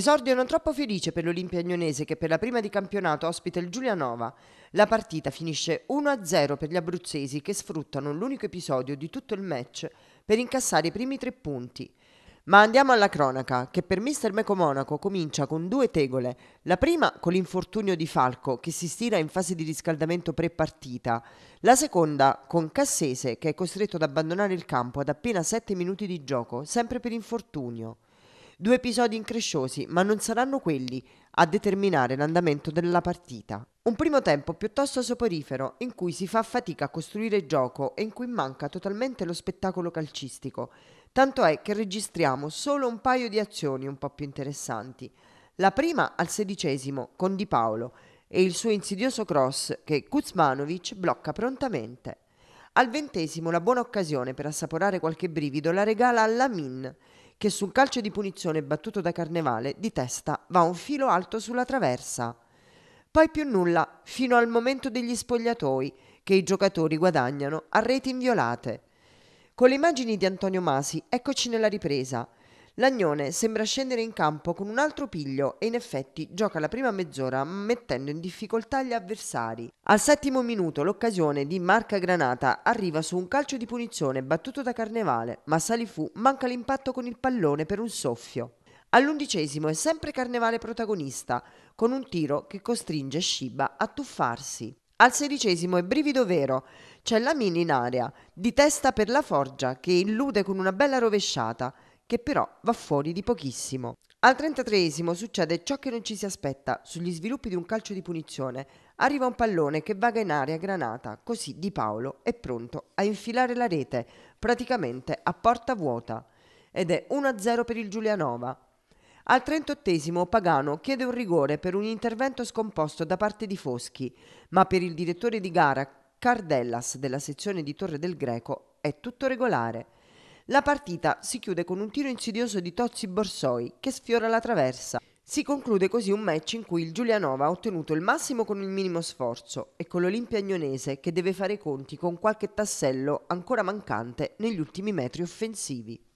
Esordio non troppo felice per l'Olimpia Agnonese che per la prima di campionato ospita il Giulianova. La partita finisce 1-0 per gli abruzzesi che sfruttano l'unico episodio di tutto il match per incassare i primi tre punti. Ma andiamo alla cronaca, che per Mister Meco Monaco comincia con due tegole. La prima con l'infortunio di Falco, che si stira in fase di riscaldamento pre-partita. La seconda con Cassese, che è costretto ad abbandonare il campo ad appena 7 minuti di gioco, sempre per infortunio. Due episodi incresciosi, ma non saranno quelli a determinare l'andamento della partita. Un primo tempo piuttosto soporifero, in cui si fa fatica a costruire gioco e in cui manca totalmente lo spettacolo calcistico. Tanto è che registriamo solo un paio di azioni un po' più interessanti. La prima al sedicesimo con Di Paolo e il suo insidioso cross che Kuzmanovic blocca prontamente. Al ventesimo la buona occasione per assaporare qualche brivido la regala a Lamin che sul calcio di punizione battuto da Carnevale di testa va un filo alto sulla traversa. Poi più nulla, fino al momento degli spogliatoi, che i giocatori guadagnano a reti inviolate. Con le immagini di Antonio Masi, eccoci nella ripresa – Lagnone sembra scendere in campo con un altro piglio e in effetti gioca la prima mezz'ora mettendo in difficoltà gli avversari. Al settimo minuto l'occasione di Marca Granata arriva su un calcio di punizione battuto da Carnevale, ma Salifù manca l'impatto con il pallone per un soffio. All'undicesimo è sempre Carnevale protagonista, con un tiro che costringe Shiba a tuffarsi. Al sedicesimo è brivido vero, c'è Lamini in area, di testa per la forgia che illude con una bella rovesciata, che però va fuori di pochissimo. Al 33 succede ciò che non ci si aspetta sugli sviluppi di un calcio di punizione. Arriva un pallone che vaga in aria granata, così Di Paolo è pronto a infilare la rete, praticamente a porta vuota. Ed è 1-0 per il Giulianova. Al 38 Pagano chiede un rigore per un intervento scomposto da parte di Foschi, ma per il direttore di gara Cardellas della sezione di Torre del Greco è tutto regolare. La partita si chiude con un tiro insidioso di Tozzi Borsoi che sfiora la traversa. Si conclude così un match in cui il Giulianova ha ottenuto il massimo con il minimo sforzo e con l'Olimpia Agnonese che deve fare i conti con qualche tassello ancora mancante negli ultimi metri offensivi.